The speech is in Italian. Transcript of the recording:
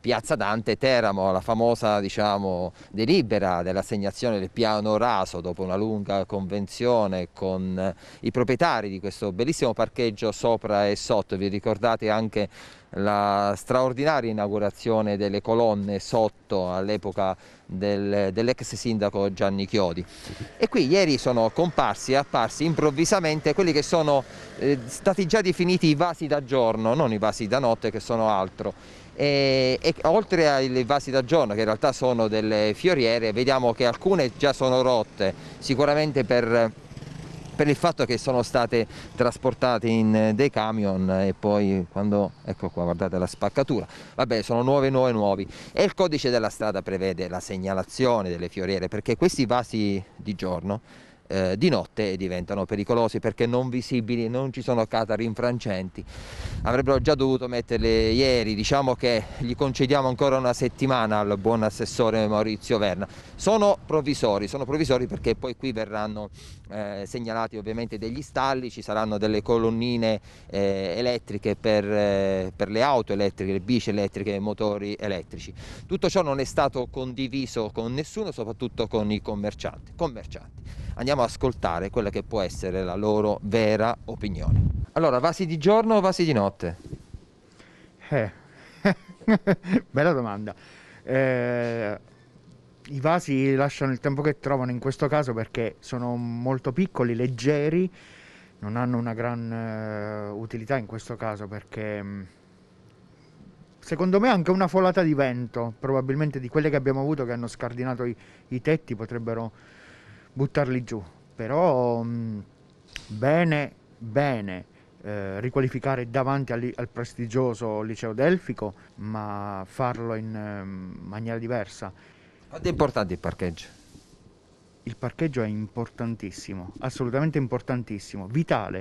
Piazza Dante Teramo, la famosa diciamo, delibera dell'assegnazione del piano raso dopo una lunga convenzione con eh, i proprietari di questo bellissimo parcheggio sopra e sotto. Vi ricordate anche la straordinaria inaugurazione delle colonne sotto all'epoca del, dell'ex sindaco Gianni Chiodi. E qui ieri sono comparsi e apparsi improvvisamente quelli che sono eh, stati già definiti i vasi da giorno, non i vasi da notte che sono altro. E, e, oltre ai vasi da giorno che in realtà sono delle fioriere, vediamo che alcune già sono rotte, sicuramente per per il fatto che sono state trasportate in eh, dei camion eh, e poi quando, ecco qua guardate la spaccatura, vabbè sono nuove nuove nuovi e il codice della strada prevede la segnalazione delle fioriere perché questi vasi di giorno eh, di notte diventano pericolosi perché non visibili, non ci sono catari infrancenti. Avrebbero già dovuto metterle ieri, diciamo che gli concediamo ancora una settimana al buon assessore Maurizio Verna. Sono provvisori, sono provvisori perché poi qui verranno eh, segnalati ovviamente degli stalli, ci saranno delle colonnine eh, elettriche per, eh, per, le auto elettriche, le bici elettriche, i motori elettrici. Tutto ciò non è stato condiviso con nessuno, soprattutto con i commercianti. commercianti andiamo ad ascoltare quella che può essere la loro vera opinione. Allora, vasi di giorno o vasi di notte? Eh, bella domanda. Eh, I vasi lasciano il tempo che trovano in questo caso perché sono molto piccoli, leggeri, non hanno una gran uh, utilità in questo caso perché mm, secondo me anche una folata di vento, probabilmente di quelle che abbiamo avuto che hanno scardinato i, i tetti, potrebbero buttarli giù, però mh, mm, bene, bene eh, riqualificare davanti al, al, prestigioso liceo delfico, ma farlo in eh, maniera diversa. Quanto è importante il parcheggio? Il parcheggio è importantissimo, assolutamente importantissimo, vitale.